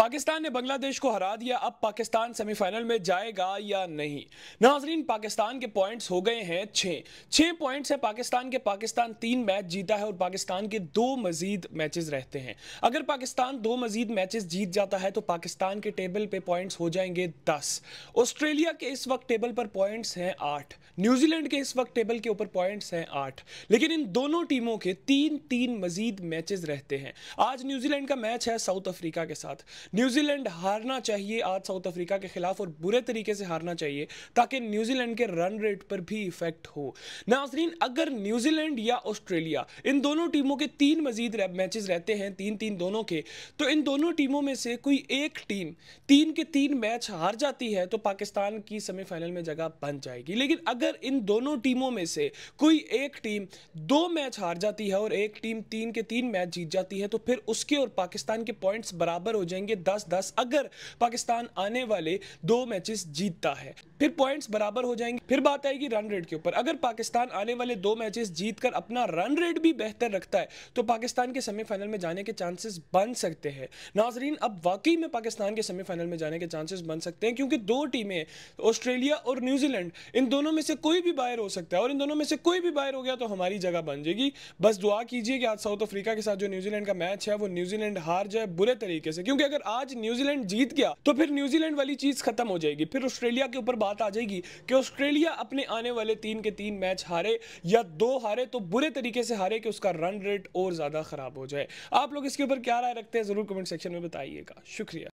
पाकिस्तान ने बांग्लादेश को हरा दिया अब पाकिस्तान सेमीफाइनल में जाएगा या नहीं नाजरीन पाकिस्तान के पॉइंट्स हो गए हैं छः छः पॉइंट्स हैं पाकिस्तान के पाकिस्तान तीन मैच जीता है और पाकिस्तान के दो मजीद मैचेस रहते हैं अगर पाकिस्तान दो मजीद मैचेस जीत जाता है तो पाकिस्तान के टेबल पे पॉइंट्स हो जाएंगे दस ऑस्ट्रेलिया के इस वक्त टेबल पर पॉइंट्स हैं आठ न्यूजीलैंड के इस वक्त टेबल के ऊपर पॉइंट्स हैं आठ लेकिन इन दोनों टीमों के तीन तीन मजीद मैचेस रहते हैं आज न्यूजीलैंड का मैच है साउथ अफ्रीका के साथ न्यूजीलैंड हारना चाहिए आज साउथ अफ्रीका के खिलाफ और बुरे तरीके से हारना चाहिए ताकि न्यूजीलैंड के रन रेट पर भी इफेक्ट हो नाजरीन अगर न्यूजीलैंड या ऑस्ट्रेलिया इन दोनों टीमों के तीन मजीद मैचेस रहते हैं तीन तीन दोनों के तो इन दोनों टीमों में से कोई एक टीम तीन के तीन मैच हार जाती है तो पाकिस्तान की सेमीफाइनल में जगह बन जाएगी लेकिन अगर इन दोनों टीमों में से कोई एक टीम दो मैच हार जाती है और एक टीम तीन के तीन मैच जीत जाती है तो फिर उसके और पाकिस्तान के पॉइंट्स बराबर हो जाएंगे दस दस अगर पाकिस्तान आने वाले दो मैचेस जीतता है फिर पॉइंट्स बराबर हो जाएंगे फिर बात आएगी रन रेट के ऊपर अगर पाकिस्तान आने वाले दो मैचेस जीतकर अपना रन रेट भी बेहतर रखता है तो पाकिस्तान के सेमीफाइनल में जाने के चांसेस बन सकते हैं नाजरीन अब वाकई में पाकिस्तान के सेमीफाइनल में जाने के चांसेस बन सकते हैं क्योंकि दो टीमें ऑस्ट्रेलिया और न्यूजीलैंड इन दोनों में से कोई भी बाहर हो सकता है और इन दोनों में से कोई भी बाहर हो गया तो हमारी जगह बन जाएगी बस दुआ कीजिए कि आज साउथ अफ्रीका के साथ जो न्यूजीलैंड का मैच है वो न्यूजीलैंड हार जाए बुरे तरीके से क्योंकि अगर अगर आज न्यूजीलैंड जीत गया तो फिर न्यूजीलैंड वाली चीज खत्म हो जाएगी फिर ऑस्ट्रेलिया के ऊपर बात आ जाएगी कि ऑस्ट्रेलिया अपने आने वाले तीन के तीन मैच हारे या दो हारे तो बुरे तरीके से हारे कि उसका रन रेट और ज्यादा खराब हो जाए आप लोग इसके ऊपर क्या राय रखते हैं जरूर कमेंट सेक्शन में बताइएगा शुक्रिया